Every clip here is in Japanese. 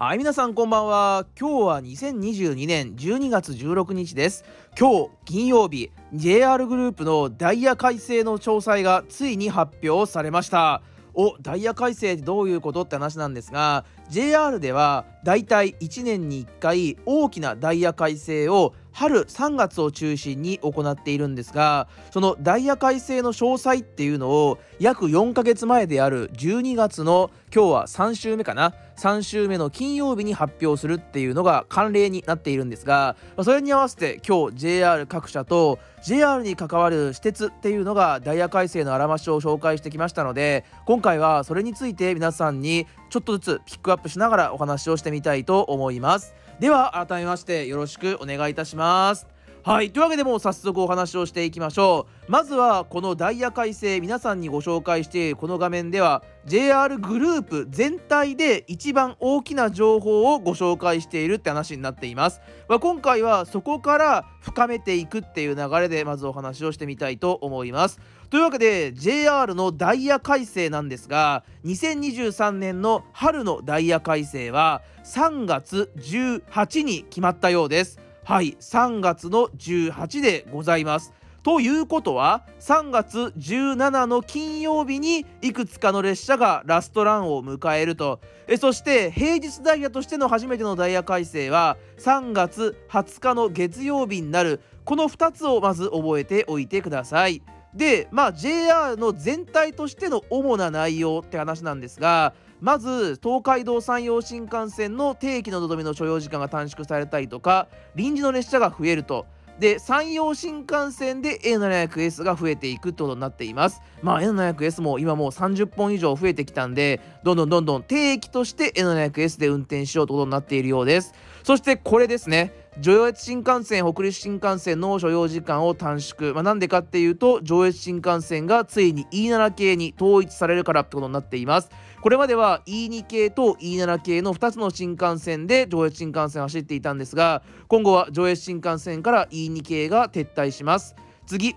はい、皆さんこんばんは。今日は2022年12月16日です。今日金曜日、JR グループのダイヤ改正の詳細がついに発表されました。おダイヤ改正ってどういうことって話なんですが JR ではだいたい1年に1回大きなダイヤ改正を春3月を中心に行っているんですがそのダイヤ改正の詳細っていうのを約4ヶ月前である12月の今日は3週目かな3週目の金曜日に発表するっていうのが慣例になっているんですがそれに合わせて今日 JR 各社と JR に関わる私鉄っていうのがダイヤ改正のあらましを紹介してきましたので今回はそれについて皆さんにちょっとずつピックアップしながらお話をしてみたいと思いますでは改めましてよろしくお願いいたしますはいというわけでもう早速お話をしていきましょうまずはこのダイヤ改正皆さんにご紹介してこの画面では JR グループ全体で一番大きな情報をご紹介しているって話になっています、まあ、今回はそこから深めていくっていう流れでまずお話をしてみたいと思いますというわけで JR のダイヤ改正なんですが2023年の春のダイヤ改正は3月18に決まったようですはい3月の18でございます。ということは3月17の金曜日にいくつかの列車がラストランを迎えるとえそして平日ダイヤとしての初めてのダイヤ改正は3月20日の月曜日になるこの2つをまず覚えておいてください。でまあ JR の全体としての主な内容って話なんですがまず東海道山陽新幹線の定期のどどめの所要時間が短縮されたりとか臨時の列車が増えると。で山陽新幹線で A700S が増えていくってことになっていますまあ A700S も今もう30本以上増えてきたんでどんどんどんどん定期として A700S で運転しようってことになっているようですそしてこれですね上越新幹線北陸新幹線の所要時間を短縮、まあ、なんでかっていうと上越新幹線がついに E7 系に統一されるからってことになっていますこれまでは E2 系と E7 系の2つの新幹線で上越新幹線走っていたんですが今後は上越新幹線から E2 系が撤退します次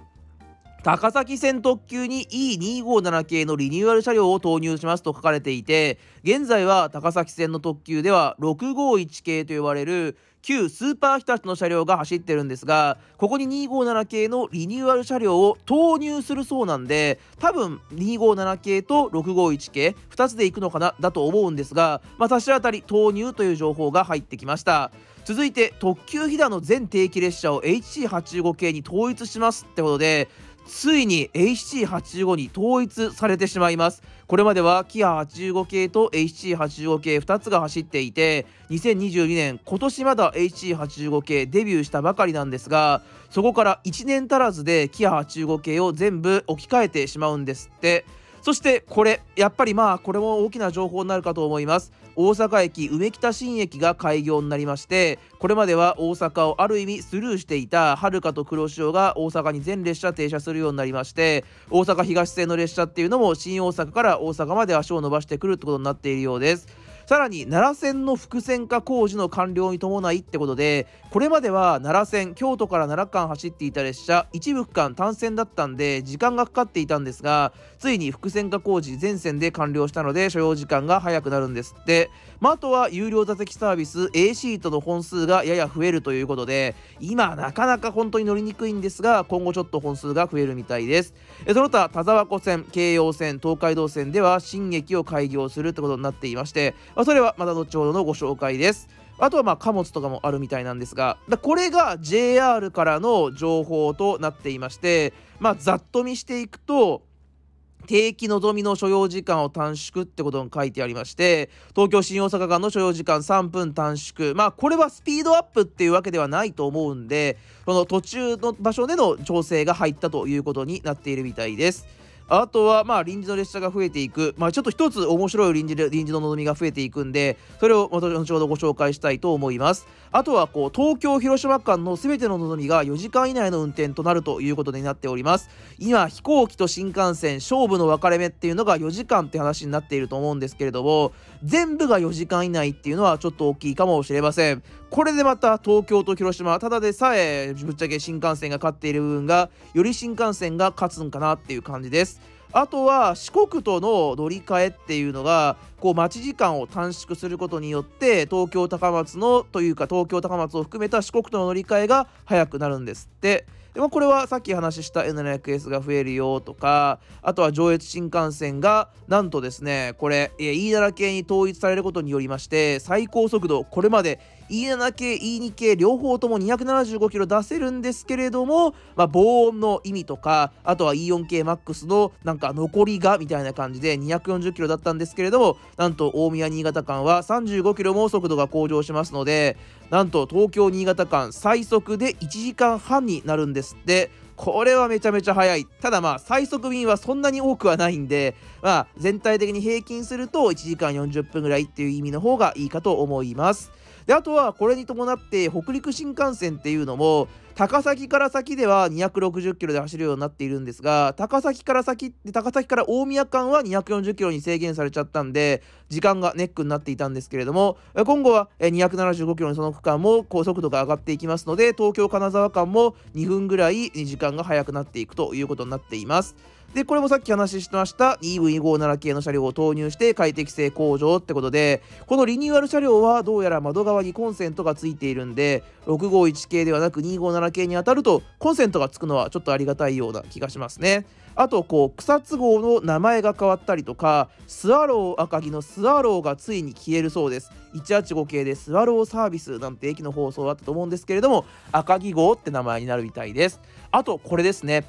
高崎線特急に E257 系のリニューアル車両を投入しますと書かれていて現在は高崎線の特急では651系と呼ばれる旧スーパーひたちの車両が走ってるんですがここに257系のリニューアル車両を投入するそうなんで多分257系と651系2つで行くのかなだと思うんですが、まあ、足し当たり投入という情報が入ってきました続いて特急飛騨の全定期列車を HC85 系に統一しますってことでついに HC85 に統一されてしまいますこれまではキア85系と HC85 系2つが走っていて2022年今年まだ HC85 系デビューしたばかりなんですがそこから1年足らずでキア85系を全部置き換えてしまうんですって。そしてこれやっぱりまあこれも大きな情報になるかと思います大阪駅梅北新駅が開業になりましてこれまでは大阪をある意味スルーしていたはるかと黒潮が大阪に全列車停車するようになりまして大阪東線の列車っていうのも新大阪から大阪まで足を伸ばしてくるってことになっているようですさらに奈良線の複線化工事の完了に伴いってことでこれまでは奈良線京都から奈良間走っていた列車一部区間単線だったんで時間がかかっていたんですがついに複線化工事全線で完了したので所要時間が早くなるんですって、まあ、あとは有料座席サービス A シートの本数がやや増えるということで今なかなか本当に乗りにくいんですが今後ちょっと本数が増えるみたいですその他田沢湖線京葉線東海道線では新駅を開業するってことになっていまして、まあ、それはまた後ほどのご紹介です。あとはまあ貨物とかもあるみたいなんですが、これが JR からの情報となっていまして、まあ、ざっと見していくと、定期のぞみの所要時間を短縮ってことに書いてありまして東京新大阪間の所要時間3分短縮まあこれはスピードアップっていうわけではないと思うんでこの途中の場所での調整が入ったということになっているみたいです。あとはまあ臨時の列車が増えていく、まあ、ちょっと一つ面白い臨時臨時の望みが増えていくんでそれを後ほどご紹介したいと思いますあとはこう東京広島間の全ての望みが4時間以内の運転となるということになっております今飛行機と新幹線勝負の分かれ目っていうのが4時間って話になっていると思うんですけれども全部が4時間以内っていうのはちょっと大きいかもしれませんこれでまた東京と広島ただでさえぶっちゃけ新幹線が勝っている部分がより新幹線が勝つんかなっていう感じですあとは四国との乗り換えっていうのがこう待ち時間を短縮することによって東京高松のというか東京高松を含めた四国との乗り換えが早くなるんですってでもこれはさっき話した N700S が増えるよとかあとは上越新幹線がなんとですねこれ飯田系に統一されることによりまして最高速度これまで E7 系 E2 系両方とも275キロ出せるんですけれども、まあ、防音の意味とかあとは E4 系 MAX のなんか残りがみたいな感じで240キロだったんですけれどもなんと大宮新潟間は35キロも速度が向上しますのでなんと東京新潟間最速で1時間半になるんですってこれはめちゃめちゃ速いただまあ最速便はそんなに多くはないんでまあ全体的に平均すると1時間40分ぐらいっていう意味の方がいいかと思いますであとはこれに伴って北陸新幹線っていうのも高崎から先では260キロで走るようになっているんですが高崎から先高崎から大宮間は240キロに制限されちゃったんで時間がネックになっていたんですけれども今後は275キロのその区間も高速度が上がっていきますので東京金沢間も2分ぐらい時間が早くなっていくということになっています。で、これもさっき話してました EV57 系の車両を投入して快適性向上ってことで、このリニューアル車両はどうやら窓側にコンセントがついているんで、651系ではなく257系に当たるとコンセントがつくのはちょっとありがたいような気がしますね。あと、こう、草津号の名前が変わったりとか、スワロー赤城のスワローがついに消えるそうです。185系でスワローサービスなんて駅の放送だったと思うんですけれども、赤城号って名前になるみたいです。あと、これですね。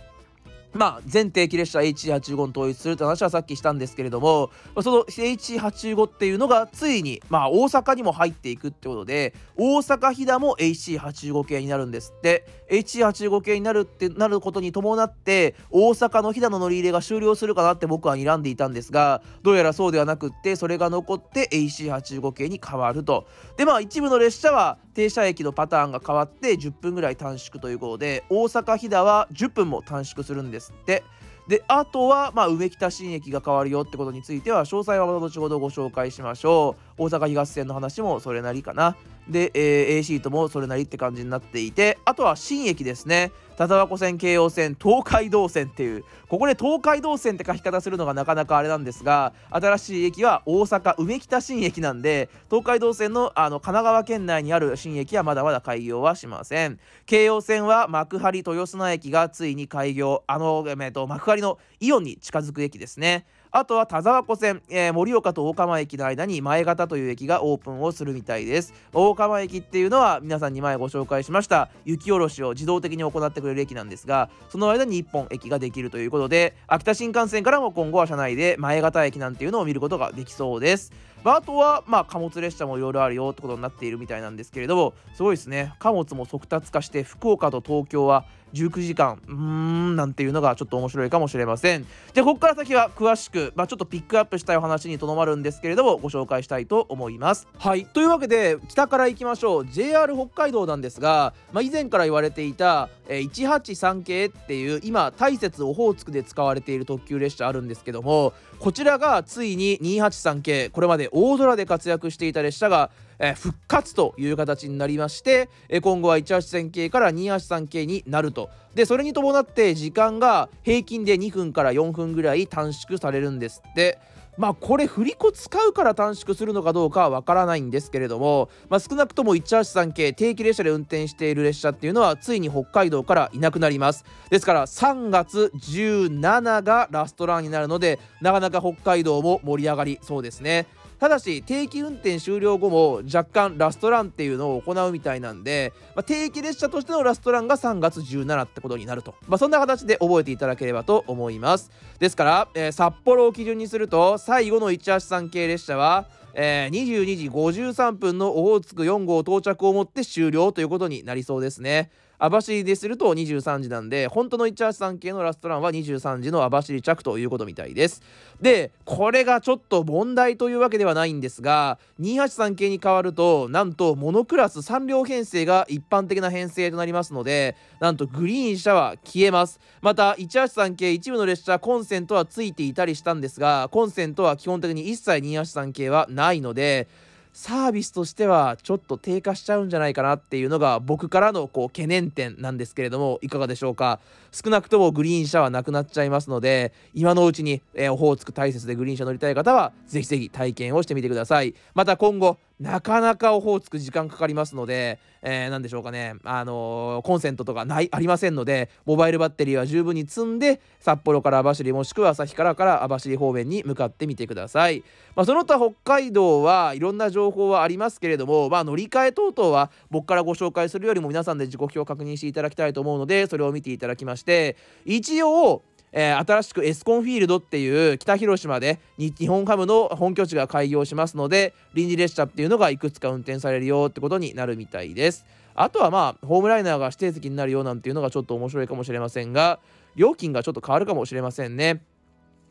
まあ、全定期列車 H85 に統一するって話はさっきしたんですけれどもその H85 っていうのがついに、まあ、大阪にも入っていくってことで大阪飛騨も H85 系になるんですって H85 系になるってなることに伴って大阪の飛騨の乗り入れが終了するかなって僕は睨んでいたんですがどうやらそうではなくってそれが残って H85 系に変わるとでまあ一部の列車は停車駅のパターンが変わって10分ぐらい短縮ということで大阪飛騨は10分も短縮するんですですってであとは、まあ、梅北新駅が変わるよってことについては詳細はまた後ほどご紹介しましょう大阪東線の話もそれなりかなで、えー、A シートもそれなりって感じになっていてあとは新駅ですね田沢湖線京王線東海道線っていうここで東海道線って書き方するのがなかなかあれなんですが新しい駅は大阪梅北新駅なんで東海道線のあの神奈川県内にある新駅はまだまだ開業はしません京王線は幕張豊砂駅がついに開業あの、えっと、幕張のイオンに近づく駅ですねあとは田沢湖線、えー、盛岡と大釜駅の間に前方という駅がオープンをするみたいです大釜駅っていうのは皆さんに前ご紹介しました雪下ろしを自動的に行ってくれる駅なんですがその間に1本駅ができるということで秋田新幹線からも今後は車内で前方駅なんていうのを見ることができそうですまあ、あとは、まあ、貨物列車もいろいろあるよってことになっているみたいなんですけれどもすごいですね貨物も速達化して福岡と東京は19時間うーんなんていうのがちょっと面白いかもしれませんでここから先は詳しく、まあ、ちょっとピックアップしたいお話にとどまるんですけれどもご紹介したいと思いますはいというわけで北から行きましょう JR 北海道なんですが、まあ、以前から言われていた、えー、183系っていう今大雪オホーツクで使われている特急列車あるんですけどもこちらがついに283系これまで大空で活躍していた列車がえ復活という形になりまして、え今後は1足線系から2足3系になると。でそれに伴って時間が平均で2分から4分ぐらい短縮されるんですって。まあこれ振り子使うから短縮するのかどうかはわからないんですけれども、まあ、少なくとも1足3系定期列車で運転している列車っていうのはついに北海道からいなくなりますですから3月17がラストランになるのでなかなか北海道も盛り上がりそうですねただし定期運転終了後も若干ラストランっていうのを行うみたいなんで、まあ、定期列車としてのラストランが3月17ってことになると、まあ、そんな形で覚えていただければと思いますですから、えー、札幌を基準にすると最後の1足三系列車はえー、22時53分のオホーツク4号到着をもって終了ということになりそうですね。網走ですると23時なんで本当の市橋さん系のラストランは23時の網走着ということみたいですでこれがちょっと問題というわけではないんですが283系に変わるとなんとモノクラス3両編成が一般的な編成となりますのでなんとグリーン車は消えますまた183系一部の列車コンセントはついていたりしたんですがコンセントは基本的に一切283系はないのでサービスとしてはちょっと低下しちゃうんじゃないかなっていうのが僕からのこう懸念点なんですけれどもいかがでしょうか少なくともグリーン車はなくなっちゃいますので今のうちに、えオホーツク大切でグリーン車乗りたい方はぜひぜひ体験をしてみてくださいまた今後なかなかオホーツク時間かかりますので、えー、でしょうかね、あのー、コンセントとかないありませんのでモバイルバッテリーは十分に積んで札幌から網走もしくは旭からから網走方面に向かってみてください、まあ、その他北海道はいろんな情報はありますけれども、まあ、乗り換え等々は僕からご紹介するよりも皆さんで時刻表を確認していただきたいと思うのでそれを見ていただきまして一応えー、新しくエスコンフィールドっていう北広島で日本ハムの本拠地が開業しますので臨時列車っていうのがいくつか運転されるよってことになるみたいですあとはまあホームライナーが指定席になるようなんていうのがちょっと面白いかもしれませんが料金がちょっと変わるかもしれませんね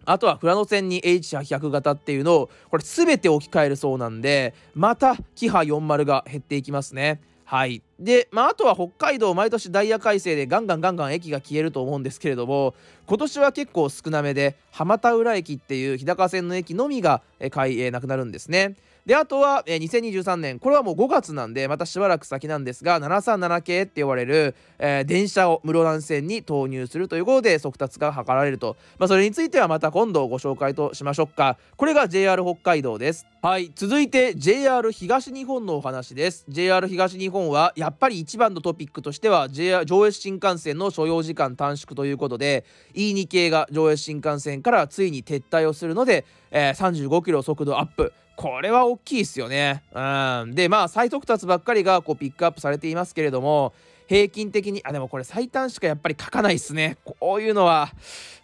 あとは富良野線に H100 型っていうのをこれ全て置き換えるそうなんでまたキハ40が減っていきますねはい。で、まあ、あとは北海道、毎年ダイヤ改正でガンガンガンガン駅が消えると思うんですけれども、今年は結構少なめで、浜田浦駅っていう日高線の駅のみが、えー、えなくなるんですね。であとは、えー、2023年これはもう5月なんでまたしばらく先なんですが737系って呼ばれる、えー、電車を室蘭線に投入するということで速達が図られると、まあ、それについてはまた今度ご紹介としましょうかこれが JR 北海道ですはい続いて JR 東日本のお話です JR 東日本はやっぱり一番のトピックとしては、JR、上越新幹線の所要時間短縮ということで E2 系が上越新幹線からついに撤退をするので、えー、35キロ速度アップこれは大きいですよね。うん、でまあ再速達ばっかりがこうピックアップされていますけれども平均的にあでもこれ最短しかやっぱり書かないっすねこういうのは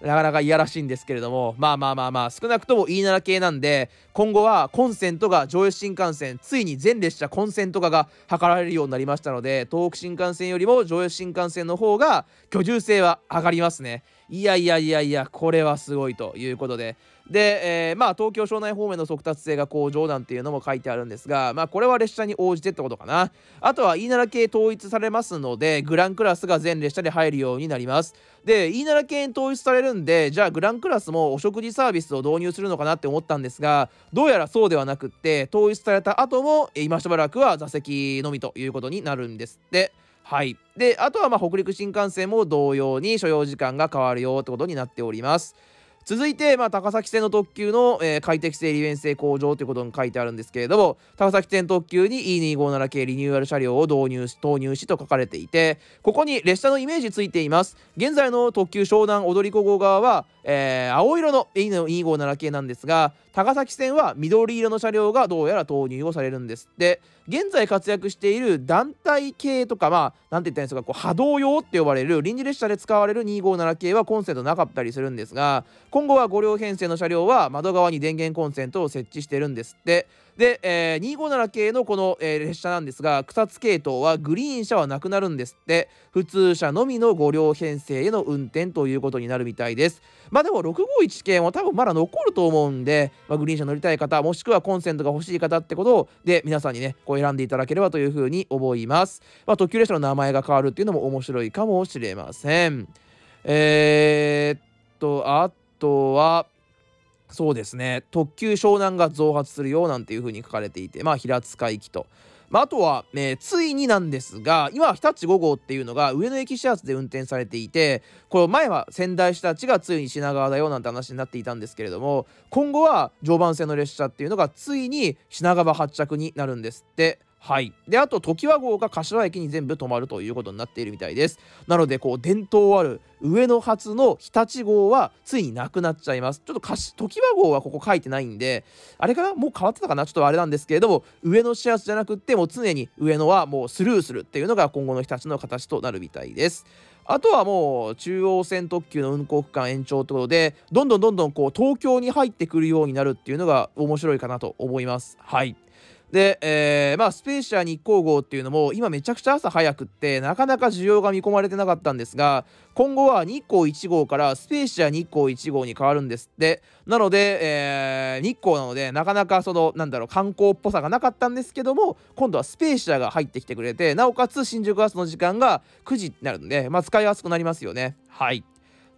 なかなかいやらしいんですけれどもまあまあまあまあ少なくとも e いなら系なんで今後はコンセントが上越新幹線ついに全列車コンセント化が図られるようになりましたので東北新幹線よりも上越新幹線の方が居住性は上がりますねいやいやいやいやこれはすごいということでで、えー、まあ東京庄内方面の速達性が向上なんていうのも書いてあるんですがまあこれは列車に応じてってことかなあとは飯奈良系統一されますのでグランクラスが全列車で入るようになりますで飯奈良系に統一されるんでじゃあグランクラスもお食事サービスを導入するのかなって思ったんですがどうやらそうではなくって統一された後も今しばらくは座席のみということになるんですって。はいであとはま北陸新幹線も同様に所要時間が変わるよってことになっております続いて、まあ、高崎線の特急の、えー、快適性利便性向上ということに書いてあるんですけれども高崎線特急に E257 系リニューアル車両を導入し投入しと書かれていてここに列車のイメージついています現在の特急湘南踊り子号側は、えー、青色の E257 系なんですが高崎線は緑色の車両がどうやら投入をされるんですって現在活躍している団体系とかまあ何て言ったらいいんですかこう波動用って呼ばれる臨時列車で使われる257系はコンセントなかったりするんですが今後は5両編成の車両は窓側に電源コンセントを設置してるんですってで、えー、257系のこの、えー、列車なんですが草津系統はグリーン車はなくなるんですって普通車のみの5両編成への運転ということになるみたいですまあでも651系も多分まだ残ると思うんで、まあ、グリーン車乗りたい方もしくはコンセントが欲しい方ってことをで皆さんにねこう選んでいただければというふうに思います、まあ、特急列車の名前が変わるっていうのも面白いかもしれませんえー、っとあとはそうですね特急湘南が増発するよなんていう風に書かれていてまあ平塚行きと。まあ、あとは、えついになんですが今日立5号っていうのが上野駅始発で運転されていてこれ前は仙台市ちがついに品川だよなんて話になっていたんですけれども今後は常磐線の列車っていうのがついに品川発着になるんですって。はい、であと常盤号が柏駅に全部止まるということになっているみたいですなのでこう伝統ある上野発の日立号はついになくなっちゃいますちょっと常盤号はここ書いてないんであれかなもう変わってたかなちょっとあれなんですけれども上野始発じゃなくってもう常に上野はもうスルーするっていうのが今後の日立の形となるみたいですあとはもう中央線特急の運行区間延長ってことでどんどんどんどんこう東京に入ってくるようになるっていうのが面白いかなと思いますはいで、えー、まあスペーシア日光号っていうのも今めちゃくちゃ朝早くってなかなか需要が見込まれてなかったんですが今後は日光1号からスペーシア日光1号に変わるんですってなので、えー、日光なのでなかなかそのなんだろう観光っぽさがなかったんですけども今度はスペーシアが入ってきてくれてなおかつ新宿バスの時間が9時になるんで、まあ、使いやすくなりますよねはい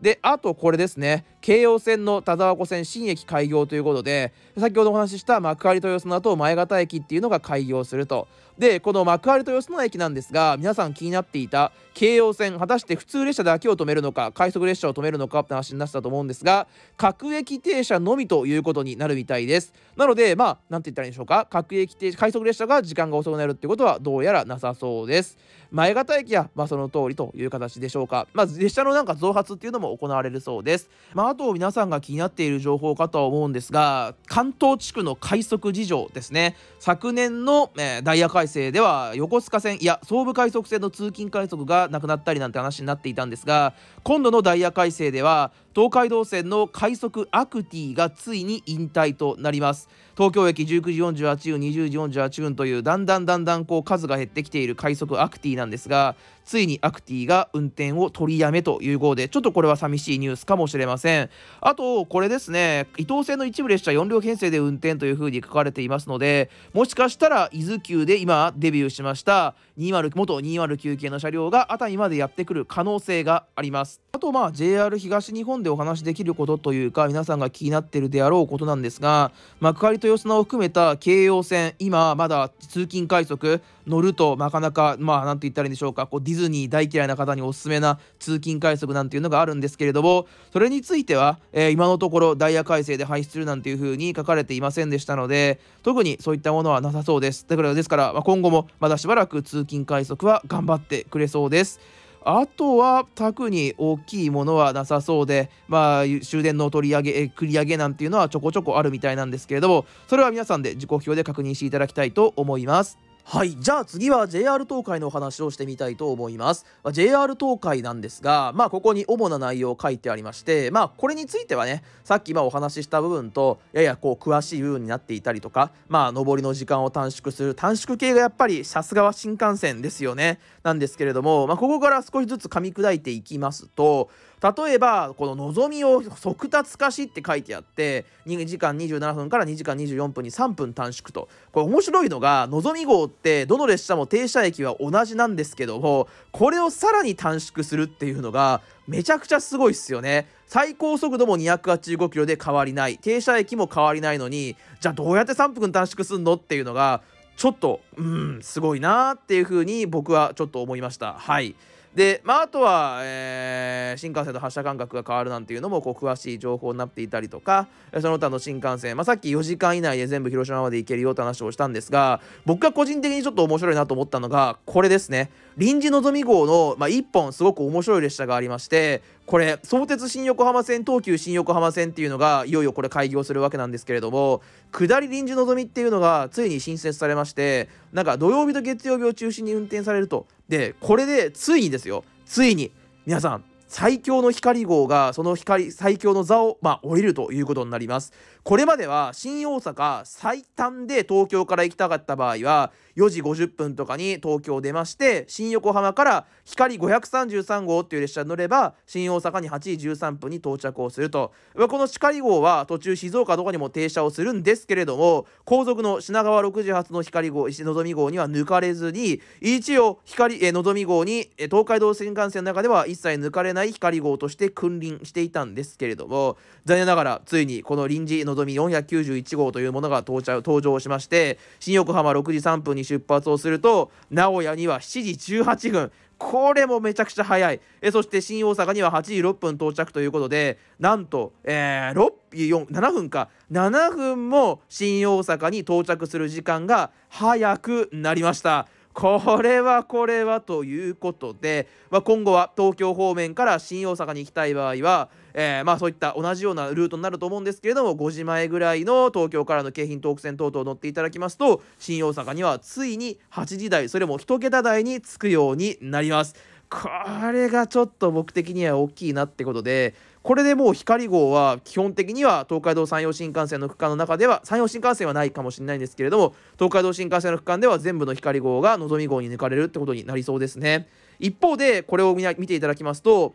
であとこれですね京葉線の田沢湖線新駅開業ということで先ほどお話しした幕張豊洲の後前方駅っていうのが開業するとでこの幕張と吉野駅なんですが皆さん気になっていた京葉線果たして普通列車だけを止めるのか快速列車を止めるのかって話になってたと思うんですが各駅停車のみということになるみたいですなのでまあ何て言ったらいいんでしょうか各駅停車快速列車が時間が遅くなるってことはどうやらなさそうです前方駅はまあその通りという形でしょうかまあ列車のなんか増発っていうのも行われるそうですまああと皆さんが気になっている情報かとは思うんですが関東地区の快速事情ですね昨年の、えー、ダイヤ改制では横須賀線いや総武快速線の通勤快速がなくなったりなんて話になっていたんですが今度のダイヤ改正では東海道線の快速アクティがついに引退となります東京駅19時48分20時48分というだんだんだんだんこう数が減ってきている快速アクティなんですがついにアクティが運転を取りやめという号でちょっとこれは寂しいニュースかもしれませんあとこれですね伊東線の一部列車4両編成で運転というふうに書かれていますのでもしかしたら伊豆急で今デビューしました20元209系の車両が熱海までやってくる可能性がありますますあとまあ JR 東日本でお話しできることというか皆さんが気になってるであろうことなんですが幕張豊砂を含めた京葉線今まだ通勤快速乗るとなかなかまあ何と言ったらいいんでしょうかこうディズニー大嫌いな方におすすめな通勤快速なんていうのがあるんですけれどもそれについては、えー、今のところダイヤ改正で廃止するなんていうふうに書かれていませんでしたので特にそういったものはなさそうですだからですから、まあ、今後もまだしばらく通勤快速は頑張ってくれそうです。あとは特に大きいものはなさそうで、まあ、終電の取り上げ、繰り上げなんていうのはちょこちょこあるみたいなんですけれども、それは皆さんで自己表で確認していただきたいと思います。はい。じゃあ次は JR 東海のお話をしてみたいと思います。JR 東海なんですが、まあここに主な内容を書いてありまして、まあこれについてはね、さっきまお話しした部分と、ややこう詳しい部分になっていたりとか、まあ上りの時間を短縮する短縮系がやっぱりさすがは新幹線ですよね。なんですけれども、まあここから少しずつ噛み砕いていきますと、例えばこの望みを速達化しって書いてあって2時間27分から2時間24分に3分短縮とこれ面白いのがのぞみ号ってどの列車も停車駅は同じなんですけどもこれをさらに短縮するっていうのがめちゃくちゃすごいっすよね最高速度も285キロで変わりない停車駅も変わりないのにじゃあどうやって3分短縮すんのっていうのがちょっとうんすごいなっていうふうに僕はちょっと思いましたはい。で、まあ、あとは、えー、新幹線の発車間隔が変わるなんていうのもこう詳しい情報になっていたりとかその他の新幹線、まあ、さっき4時間以内で全部広島まで行けるよって話をしたんですが僕が個人的にちょっと面白いなと思ったのがこれですね。臨時のぞみ号の、まあ、1本すごく面白い列車がありましてこれ相鉄新横浜線東急新横浜線っていうのがいよいよこれ開業するわけなんですけれども下り臨時のぞみっていうのがついに新設されましてなんか土曜日と月曜日を中心に運転されるとでこれでついにですよついに皆さん最強の光号がその光最強の座を、まあ、降りるということになりますこれまでは新大阪最短で東京から行きたかった場合は4時50分とかに東京を出まして新横浜から光533号っていう列車に乗れば新大阪に8時13分に到着をするとこの光号は途中静岡どこにも停車をするんですけれども後続の品川6時発の光号のぞみ号には抜かれずに一応光えのぞみ号に東海道新幹線の中では一切抜かれない光号として君臨していたんですけれども残念ながらついにこの臨時のぞみ491号というものが登場しまして新横浜6時3分に出発をすると名古屋には7時18分これもめちゃくちゃ早いえそして新大阪には8時6分到着ということでなんと、えー、6 4 7分か7分も新大阪に到着する時間が早くなりました。これはこれはということで、まあ、今後は東京方面から新大阪に行きたい場合はえー、まあそういった同じようなルートになると思うんですけれども5時前ぐらいの東京からの京浜東北線等々乗っていただきますと新大阪にはついに8時台それも1桁台に着くようになります。これがちょっと僕的には大きいなってことでこれでもう光号は基本的には東海道山陽新幹線の区間の中では山陽新幹線はないかもしれないんですけれども東海道新幹線の区間では全部の光号がのぞみ号に抜かれるってことになりそうですね一方でこれを見ていただきますと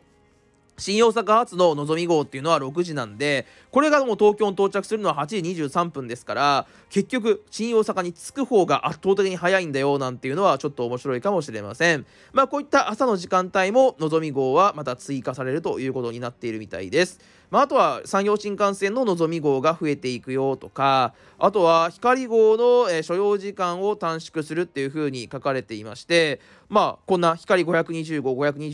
新大阪発ののぞみ号っていうのは6時なんでこれがもう東京に到着するのは8時23分ですから結局新大阪に着く方が圧倒的に早いんだよなんていうのはちょっと面白いかもしれませんまあこういった朝の時間帯ものぞみ号はまた追加されるということになっているみたいですまあ、あとは山陽新幹線ののぞみ号が増えていくよとかあとは光号の、えー、所要時間を短縮するっていうふうに書かれていましてまあこんな光5 2 5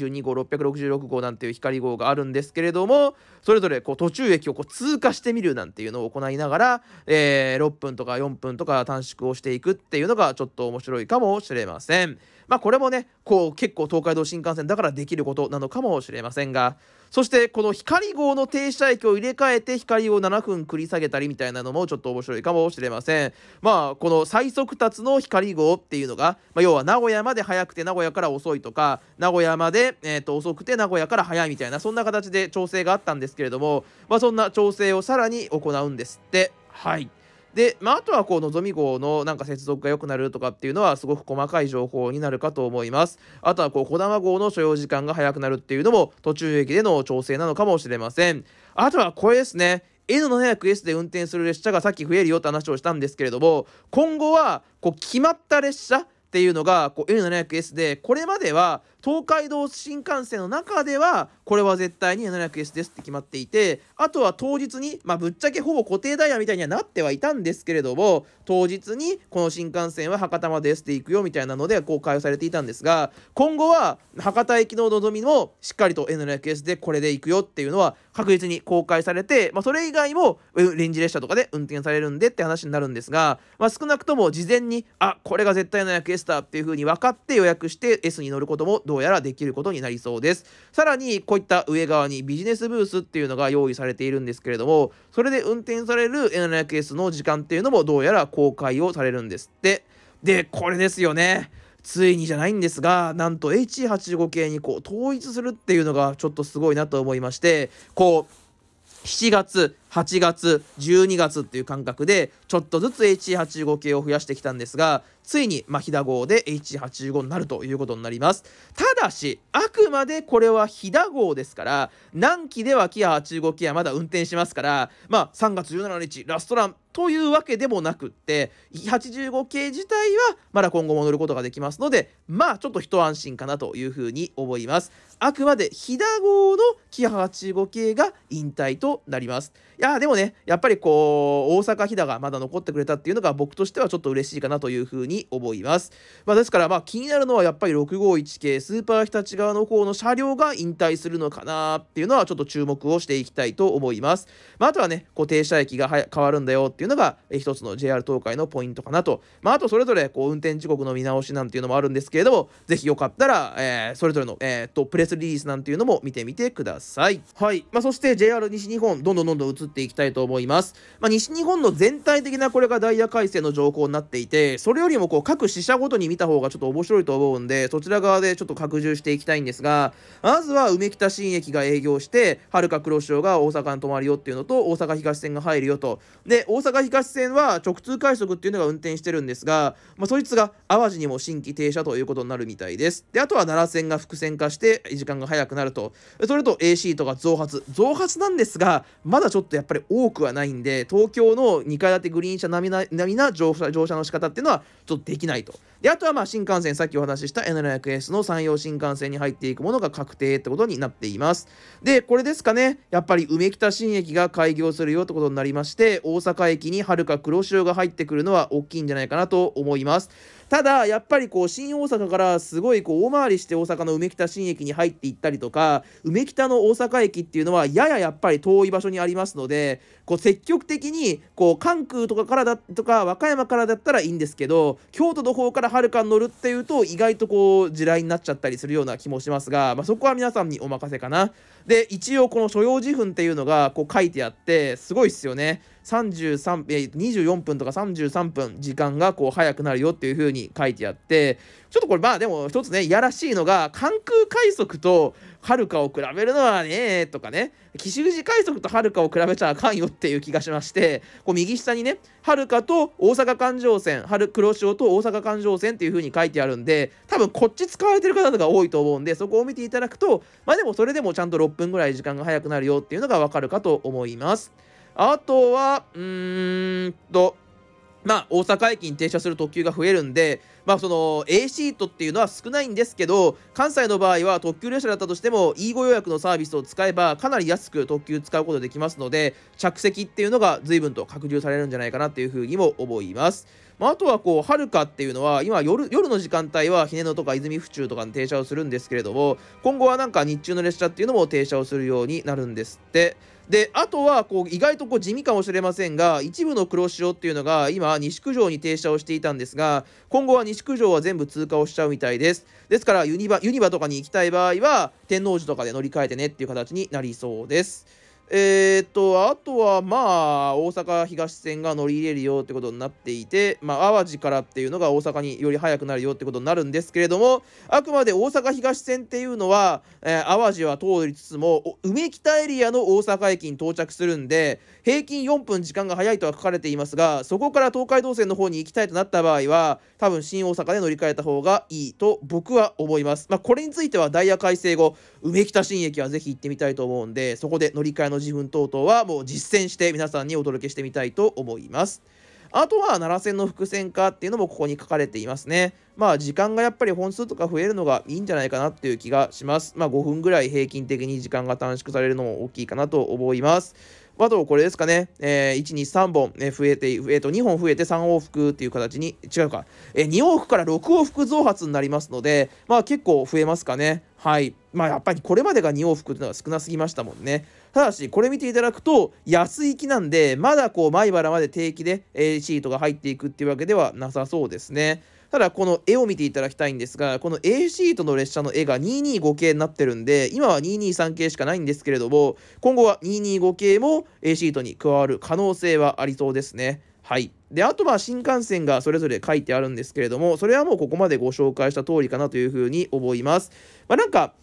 522号666号なんていう光号があるんですけれどもそれぞれこう途中駅をこう通過してみるなんていうのを行いながら、えー、6分とか4分とか短縮をしていくっていうのがちょっと面白いかもしれません。まあこれもねこう結構東海道新幹線だからできることなのかもしれませんがそしてこの光号の停車駅を入れ替えて光を7分繰り下げたりみたいなのもちょっと面白いかもしれませんまあこの最速達の光号っていうのが、まあ、要は名古屋まで早くて名古屋から遅いとか名古屋まで、えー、と遅くて名古屋から早いみたいなそんな形で調整があったんですですけれども、まあ、そんな調整をさらに行うんですって。はいで、まあ、あとはこう、のぞみ号のなんか接続が良くなるとかっていうのは、すごく細かい情報になるかと思います。あとはこう、こだま号の所要時間が早くなるっていうのも、途中駅での調整なのかもしれません。あとはこれですね。N700S で運転する列車がさっき増えるよって話をしたんですけれども、今後は、こう、決まった列車っていうのが、こう、N700S で、これまでは、東海道新幹線の中ではこれは絶対に 700S ですって決まっていてあとは当日に、まあ、ぶっちゃけほぼ固定ダイヤみたいにはなってはいたんですけれども当日にこの新幹線は博多まで S で行くよみたいなので公開されていたんですが今後は博多駅ののぞみもしっかりと N700S でこれで行くよっていうのは確実に公開されて、まあ、それ以外も臨時列車とかで運転されるんでって話になるんですが、まあ、少なくとも事前にあこれが絶対 700S だっていう風に分かって予約して S に乗ることもどうやらできることになりそうです。さらに、こういった上側にビジネスブースっていうのが用意されているんですけれども、それで運転される N700S の時間っていうのもどうやら公開をされるんですって。で、これですよね。ついにじゃないんですが、なんと H85 系にこう統一するっていうのがちょっとすごいなと思いまして、こう、7月8月12月っていう間隔でちょっとずつ H85 系を増やしてきたんですがついに飛騨号で H85 になるということになりますただしあくまでこれは飛騨号ですから南紀ではキア85系はまだ運転しますからまあ3月17日ラストランというわけでもなくって85系自体はまだ今後も乗ることができますのでまあちょっと一安心かなというふうに思いますあくまで飛騨号のキア85系が引退となりますやでもねやっぱりこう大阪飛騨がまだ残ってくれたっていうのが僕としてはちょっと嬉しいかなというふうに思います、まあ、ですからまあ気になるのはやっぱり651系スーパーひたち側の方の車両が引退するのかなっていうのはちょっと注目をしていきたいと思います、まあ、あとはねこう停車駅が変わるんだよっていうのが一つの JR 東海のポイントかなと、まあ、あとそれぞれこう運転時刻の見直しなんていうのもあるんですけれどもぜひよかったら、えー、それぞれの、えー、っとプレスリリースなんていうのも見てみてくださいはい、まあ、そして JR 西日本どんどんどんどん移っっていきたいと思います。まあ、西日本の全体的なこれがダイヤ改正の条項になっていて、それよりもこう各支社ごとに見た方がちょっと面白いと思うんで、そちら側でちょっと拡充していきたいんですが、まずは梅北新駅が営業して、はるか黒潮が大阪に泊まるよっていうのと、大阪東線が入るよと。で、大阪東線は直通快速っていうのが運転してるんですが、まあ、そいつが淡路にも新規停車ということになるみたいです。で、あとは奈良線が伏線化して、時間が早くなると。それと AC とか増発。増発なんですが、まだちょっとやっぱり多くはないんで、東京の2階建てグリーン車並みな並みな乗車乗車の仕方っていうのはちょっとできないと。で、あとはまあ新幹線、さっきお話しした N700S の山陽新幹線に入っていくものが確定ってことになっています。で、これですかね、やっぱり梅北新駅が開業するよってことになりまして、大阪駅にはるか黒潮が入ってくるのは大きいんじゃないかなと思います。ただやっぱりこう新大阪からすごいこう大回りして大阪の梅北新駅に入っていったりとか梅北の大阪駅っていうのはやややっぱり遠い場所にありますのでこう積極的にこう関空とかからだとか和歌山からだったらいいんですけど京都の方からはるかに乗るっていうと意外とこう地雷になっちゃったりするような気もしますが、まあ、そこは皆さんにお任せかな。で一応この所要時分っていうのがこう書いてあってすごいっすよね。24分とか33分時間がこう早くなるよっていう風に書いてあってちょっとこれまあでも一つねいやらしいのが関空快速とはるかを比べるのはね、とかね、岸口海賊とはるかを比べちゃあかんよっていう気がしまして、こう右下にね、はるかと大阪環状線、はる黒潮と大阪環状線っていう風に書いてあるんで、多分こっち使われてる方が多いと思うんで、そこを見ていただくと、まあでもそれでもちゃんと6分ぐらい時間が早くなるよっていうのがわかるかと思います。あとは、うーんと、まあ、大阪駅に停車する特急が増えるんで、まあ、その A シートっていうのは少ないんですけど関西の場合は特急列車だったとしても E 5予約のサービスを使えばかなり安く特急使うことできますので着席っていうのが随分と拡充されるんじゃないかなっていうふうにも思います。まあ、あとはこう、はるかっていうのは、今夜、夜の時間帯は、姫野とか泉府中とかに停車をするんですけれども、今後はなんか日中の列車っていうのも停車をするようになるんですって。であとはこう意外とこう地味かもしれませんが一部の黒潮っていうのが今西九条に停車をしていたんですが今後は西九条は全部通過をしちゃうみたいですですからユニバユニバとかに行きたい場合は天王寺とかで乗り換えてねっていう形になりそうですえー、っと、あとはまあ、大阪東線が乗り入れるよってことになっていて、まあ、淡路からっていうのが大阪により早くなるよってことになるんですけれども、あくまで大阪東線っていうのは、えー、淡路は通りつつも、梅北エリアの大阪駅に到着するんで、平均4分時間が早いとは書かれていますが、そこから東海道線の方に行きたいとなった場合は、多分新大阪で乗り換えた方がいいと僕は思います。まあ、これについてはダイヤ改正後、梅北新駅はぜひ行ってみたいと思うんで、そこで乗り換えの自分等々はもう実践して皆さんにお届けしてみたいと思います。あとは奈良線の伏線化っていうのもここに書かれていますね。まあ時間がやっぱり本数とか増えるのがいいんじゃないかなっていう気がします。まあ5分ぐらい平均的に時間が短縮されるのも大きいかなと思います。あとこれですかね、えー、1、2、3本、増えて、えー、と2本増えて3往復っていう形に、違うか、えー、2往復から6往復増発になりますので、まあ結構増えますかね。はい。まあやっぱりこれまでが2往復というのは少なすぎましたもんね。ただし、これ見ていただくと、安行きなんで、まだこう、米原まで定期で、えシートが入っていくっていうわけではなさそうですね。ただ、この絵を見ていただきたいんですが、この A シートの列車の絵が225系になってるんで、今は223系しかないんですけれども、今後は225系も A シートに加わる可能性はありそうですね。はい。で、あと、まあ、新幹線がそれぞれ書いてあるんですけれども、それはもうここまでご紹介した通りかなというふうに思います。まあ、なんか、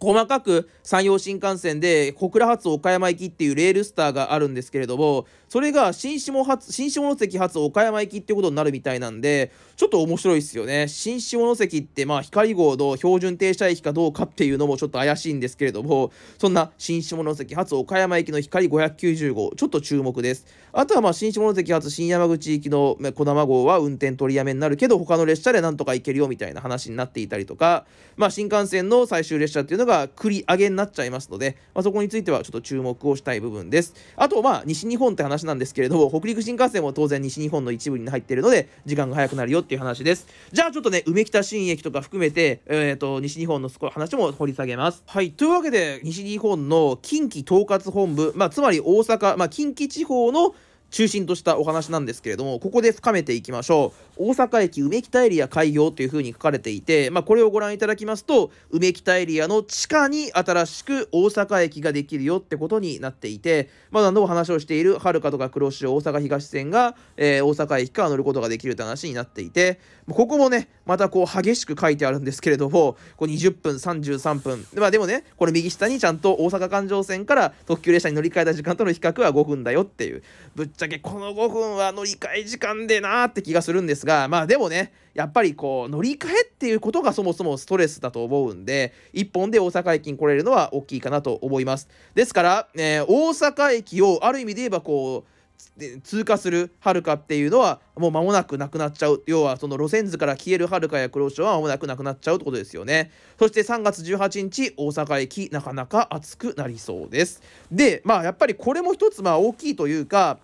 細かく山陽新幹線で小倉発岡山行きっていうレールスターがあるんですけれどもそれが新下発新下関発岡山行きってことになるみたいなんでちょっと面白いですよね新下関ってまあ光号の標準停車駅かどうかっていうのもちょっと怪しいんですけれどもそんな新下関発岡山行きの光590号ちょっと注目ですあとはまあ新下関発新山口行きの小玉号は運転取りやめになるけど他の列車でなんとか行けるよみたいな話になっていたりとかまあ新幹線の最終列車っていうのが繰り上げになっちゃいますので、まあ、そこについてはちょっと注目をしたい部分ですあとまあ西日本って話なんですけれども、北陸新幹線も当然西日本の一部に入ってるので、時間が早くなるよっていう話です。じゃあちょっとね、梅北新駅とか含めて、えっ、ー、と、西日本の話も掘り下げます。はい。というわけで、西日本の近畿統括本部、まあ、つまり大阪、まあ、近畿地方の中心としたお話なんですけれども、ここで深めていきましょう。大阪駅梅北エリア開業というふうに書かれていて、まあ、これをご覧いただきますと、梅北エリアの地下に新しく大阪駅ができるよってことになっていて、まあ、何度も話をしているはるかとか黒潮大阪東線が、えー、大阪駅から乗ることができるって話になっていて、ここもね、またこう激しく書いてあるんですけれども、こう20分、33分。まあ、でもね、これ右下にちゃんと大阪環状線から特急列車に乗り換えた時間との比較は5分だよっていう。ぶっちゃけこの5分は乗り換え時間でなーって気がするんですが、まあでもね、やっぱりこう乗り換えっていうことがそもそもストレスだと思うんで、1本で大阪駅に来れるのは大きいかなと思います。ですから、えー、大阪駅をある意味で言えばこう、通過するはるかっていうのはもう間もなくなくなっちゃう要はその路線図から消えるはるかや黒潮は間もなくなくなっちゃうってことですよねそして3月18日大阪駅なかなか暑くなりそうですでまあやっぱりこれも一つまあ大きいというか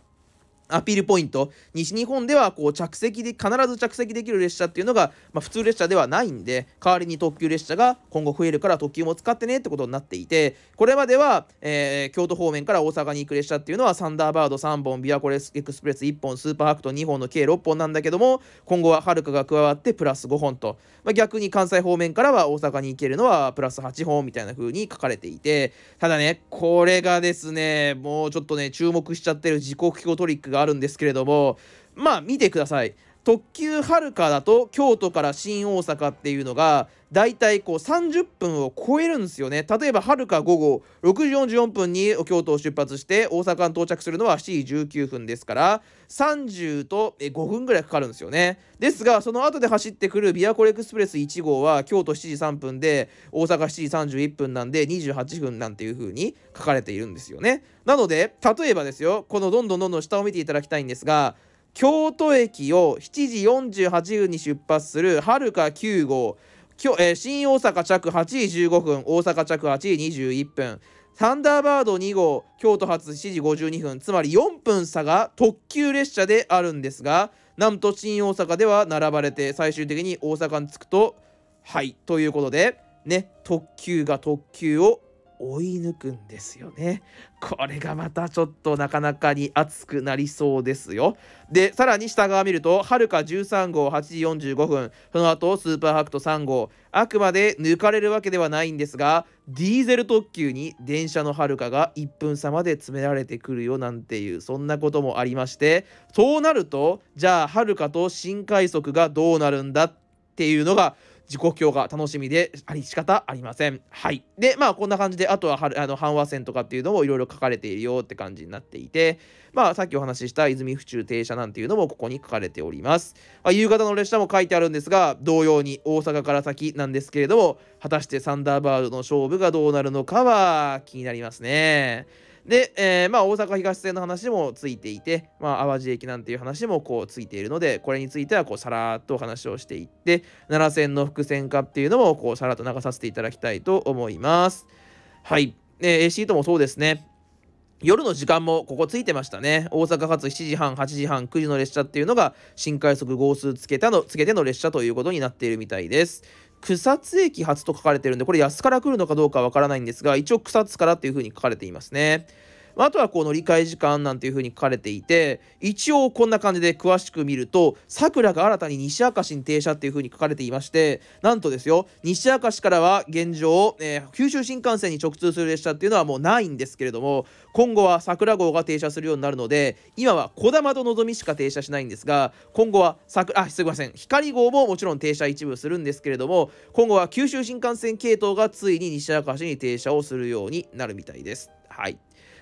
アピールポイント西日本ではこう着席で必ず着席できる列車っていうのが、まあ、普通列車ではないんで代わりに特急列車が今後増えるから特急も使ってねってことになっていてこれまでは、えー、京都方面から大阪に行く列車っていうのはサンダーバード3本ビアコレスエクスプレス1本スーパーハクト2本の計6本なんだけども今後ははるかが加わってプラス5本と、まあ、逆に関西方面からは大阪に行けるのはプラス8本みたいな風に書かれていてただねこれがですねもうちょっとね注目しちゃってる時刻表トリックががあるんですけれども、まあ見てください。特急はるかだと京都から新大阪っていうのが大体こう30分を超えるんですよね例えばはるか午後6時44分に京都を出発して大阪に到着するのは7時19分ですから30と5分ぐらいかかるんですよねですがその後で走ってくるビアコレエクスプレス1号は京都7時3分で大阪7時31分なんで28分なんていう風に書かれているんですよねなので例えばですよこのどんどんどんどん下を見ていただきたいんですが京都駅を7時48分に出発するはるか9号今日、えー、新大阪着8時15分、大阪着8時21分、サンダーバード2号、京都発7時52分、つまり4分差が特急列車であるんですが、なんと新大阪では並ばれて、最終的に大阪に着くと、はい、ということで、ね、特急が特急を追い抜くんですよね。これがまたちょっとなかなかに熱くなりそうですよ。で、さらに下側見ると、はるか13号8時45分、その後スーパーハクト3号、あくまで抜かれるわけではないんですが、ディーゼル特急に電車のはるかが1分差まで詰められてくるよなんていう、そんなこともありまして、そうなると、じゃあはるかと新快速がどうなるんだっていうのが、自己強が楽しみであり仕方ありません。はい。で、まあこんな感じで、あとはあの半和線とかっていうのもいろいろ書かれているよって感じになっていて、まあさっきお話しした泉府中停車なんていうのもここに書かれております。まあ、夕方の列車も書いてあるんですが、同様に大阪から先なんですけれども、果たしてサンダーバードの勝負がどうなるのかは気になりますね。で、えー、まあ、大阪東線の話もついていて、まあ、淡路駅なんていう話もこうついているので、これについてはこうさらっとお話をしていって、奈良線の伏線化っていうのもこうさらっと流させていただきたいと思います。はい。えー、A c ともそうですね。夜の時間もここついてましたね。大阪発7時半、8時半、9時の列車っていうのが新快速号数つけたのつけての列車ということになっているみたいです。草津駅発と書かれてるんで、これ安から来るのかどうかわからないんですが、一応草津からっていう風に書かれていますね。あとはこう乗り換え時間なんていうふうに書かれていて、一応こんな感じで詳しく見ると、桜が新たに西明石に停車っていうふうに書かれていまして、なんとですよ、西明石からは現状、えー、九州新幹線に直通する列車っていうのはもうないんですけれども、今後は桜号が停車するようになるので、今は小玉とのぞみしか停車しないんですが、今後は桜、あ、すみません、光号ももちろん停車一部するんですけれども、今後は九州新幹線系統がついに西明石に停車をするようになるみたいです。はい。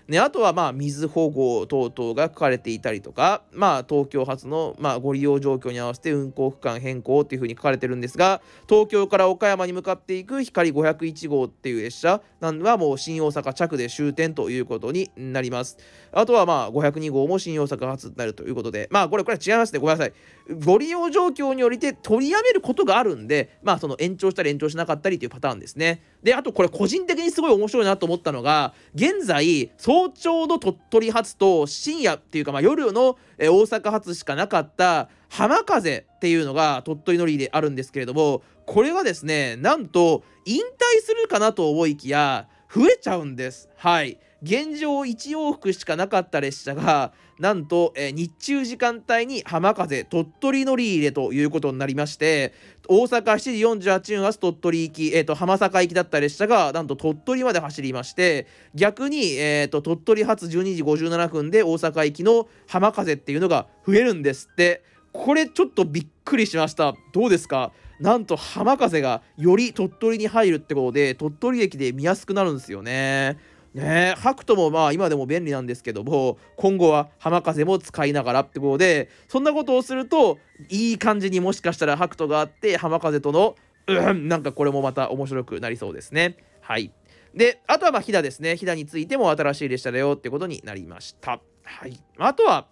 ね、あとはまあ水保護等々が書かれていたりとか、まあ、東京発のまあご利用状況に合わせて運行区間変更っていうふうに書かれてるんですが東京から岡山に向かっていく光501号っていう列車なんはもう新大阪着で終点ということになりますあとはまあ502号も新大阪発になるということでまあこれこれ違いますねごめんなさいご利用状況によりて取りやめることがあるんで、まあ、その延長したり延長しなかったりというパターンですね。で、あとこれ個人的にすごい面白いなと思ったのが、現在、早朝の鳥取発と深夜っていうか、ま夜の大阪発しかなかった浜風っていうのが鳥取乗りであるんですけれども、これはですね、なんと引退するかなと思いきや、増えちゃうんです。はい。現状1往復しかなかった列車がなんと、えー、日中時間帯に浜風鳥取乗り入れということになりまして大阪7時48分朝鳥取行き、えーと、浜坂行きだった列車がなんと鳥取まで走りまして逆に、えーと鳥取発12時57分で大阪行きの浜風っていうのが増えるんですってこれちょっとびっくりしましたどうですかなんと浜風がより鳥取に入るってことで鳥取駅で見やすくなるんですよね。ねえ、ハクトもまあ今でも便利なんですけども、今後は浜風も使いながらってことで、そんなことをすると、いい感じにもしかしたらハクトがあって、浜風との、うん、なんかこれもまた面白くなりそうですね。はい。で、あとはまあヒですね。飛騨についても新しい列車だよってことになりました。はい。あとは、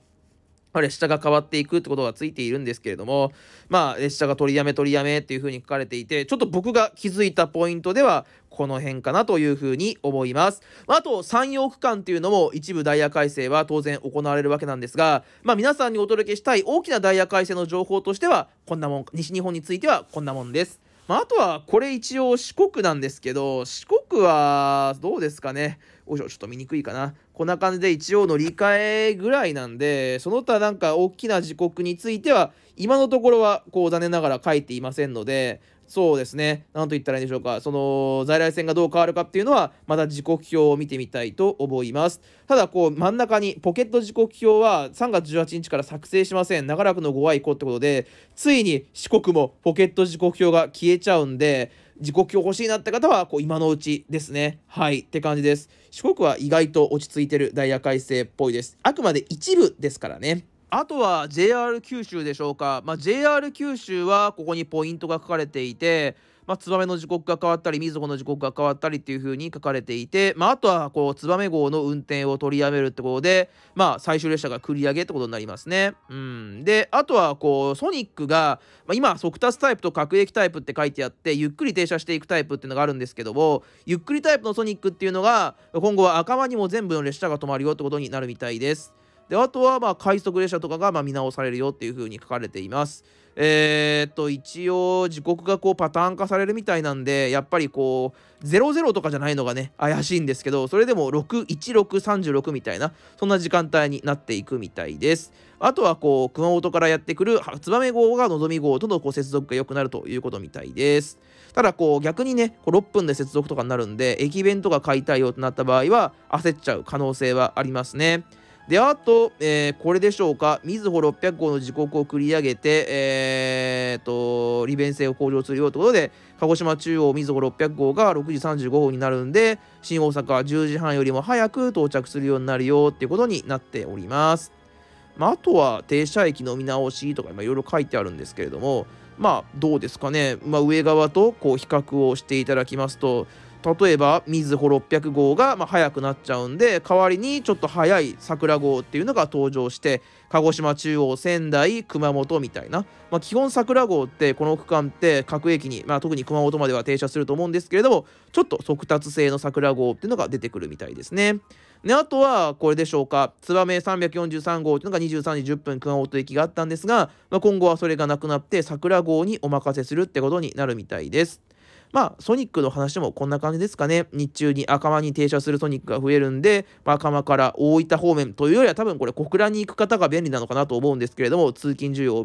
列車が変わっていくってことがついているんですけれども、まあ、列車が取りやめ取りやめっていうふうに書かれていて、ちょっと僕が気づいたポイントでは、この辺かなというふうに思います。あと、山陽区間っていうのも一部ダイヤ改正は当然行われるわけなんですが、まあ、皆さんにお届けしたい大きなダイヤ改正の情報としては、こんなもん、西日本についてはこんなもんです。まあ、あとは、これ一応四国なんですけど、四国はどうですかね。おいしょ、ちょっと見にくいかな。こんな感じで一応乗り換えぐらいなんで、その他なんか大きな時刻については、今のところはこう、残念ながら書いていませんので、そうですね、なんと言ったらいいんでしょうか、その在来線がどう変わるかっていうのは、また時刻表を見てみたいと思います。ただ、こう真ん中にポケット時刻表は3月18日から作成しません、長らくのご愛顧ってことで、ついに四国もポケット時刻表が消えちゃうんで、時刻表欲しいなって方はこう今のうちですね。はいって感じです。四国は意外と落ち着いてるダイヤ改正っぽいです。あくまで一部ですからね。あとは JR 九州でしょうか、まあ、JR 九州はここにポイントが書かれていて、まあ、ツバメの時刻が変わったりみずほの時刻が変わったりっていう風に書かれていて、まあ、あとはこうツバメ号の運転を取りやめるってことで、まあ、最終列車が繰り上げってことになりますね。うん、であとはこうソニックが、まあ、今速達タイプと各駅タイプって書いてあってゆっくり停車していくタイプっていうのがあるんですけどもゆっくりタイプのソニックっていうのが今後は赤間にも全部の列車が止まるよってことになるみたいです。で、あとは、まあ、快速列車とかが、ま見直されるよっていう風に書かれています。えー、っと、一応、時刻がこう、パターン化されるみたいなんで、やっぱりこう、00とかじゃないのがね、怪しいんですけど、それでも61636みたいな、そんな時間帯になっていくみたいです。あとは、こう、熊本からやってくる、メ号がのぞみ号とのこう接続が良くなるということみたいです。ただ、こう、逆にね、こう6分で接続とかになるんで、駅弁とか買いたいよとなった場合は、焦っちゃう可能性はありますね。で、あと、えー、これでしょうか。みずほ600号の時刻を繰り上げて、えー、と、利便性を向上するよということで、鹿児島中央みずほ600号が6時35分になるんで、新大阪10時半よりも早く到着するようになるよっていうことになっております。まあ、あとは停車駅の見直しとかいろいろ書いてあるんですけれども、まあ、どうですかね。まあ、上側とこう比較をしていただきますと、例えばみずほ600号がま早くなっちゃうんで代わりにちょっと早い桜号っていうのが登場して鹿児島中央仙台熊本みたいな、まあ、基本桜号ってこの区間って各駅に、まあ、特に熊本までは停車すると思うんですけれどもちょっと速達性の桜号っていうのが出てくるみたいですね。であとはこれでしょうか燕343号っていうのが23時10分熊本駅があったんですが、まあ、今後はそれがなくなって桜号にお任せするってことになるみたいです。まあ、ソニックの話もこんな感じですかね。日中に赤間に停車するソニックが増えるんで、まあ、赤間から大分方面というよりは多分これ小倉に行く方が便利なのかなと思うんですけれども、通勤需要を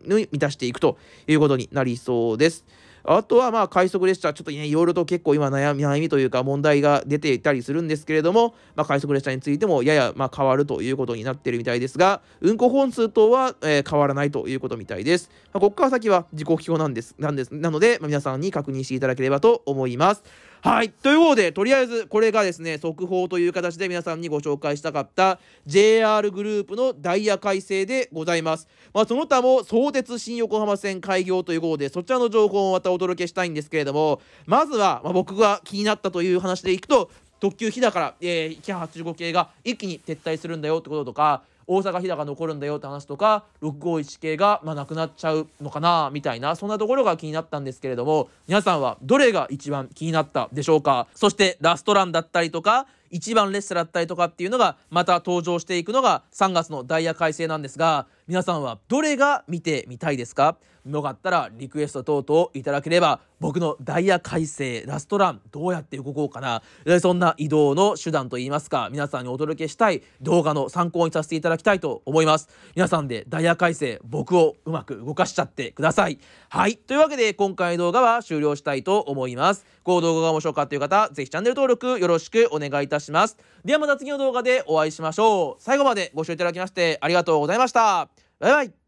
満たしていくということになりそうです。あとはまあ快速列車、ちょっとね、いろいろと結構今悩み悩みというか問題が出ていたりするんですけれども、まあ、快速列車についてもややまあ変わるということになっているみたいですが、運行本数等は、え変わらないということみたいです。まあ、ここから先は自己刻表なんです、なんです、なので、まあ、皆さんに確認していただければと思います。はい。ということで、とりあえず、これがですね、速報という形で皆さんにご紹介したかった JR グループのダイヤ改正でございます。まあ、その他も相鉄新横浜線開業ということで、そちらの情報をまたお届けしたいんですけれども、まずは、まあ、僕が気になったという話でいくと、特急日だから、えー、185系が一気に撤退するんだよってこととか、大阪日高残るんだよって話とか651系がまあなくなっちゃうのかなみたいなそんなところが気になったんですけれども皆さんはどれが一番気になったでしょうかそしてラストランだったりとか1番列車だったりとかっていうのがまた登場していくのが3月のダイヤ改正なんですが皆さんはどれが見てみたいですかよかったらリクエスト等々いただければ僕のダイヤ改正ラストランどうやって動こうかなそんな移動の手段といいますか皆さんにお届けしたい動画の参考にさせていただきたいと思います皆さんでダイヤ改正僕をうまく動かしちゃってくださいはいというわけで今回の動画は終了したいと思いますこの動画が面白かったという方ぜひチャンネル登録よろしくお願いいたしますではまた次の動画でお会いしましょう最後までご視聴いただきましてありがとうございましたバイバイ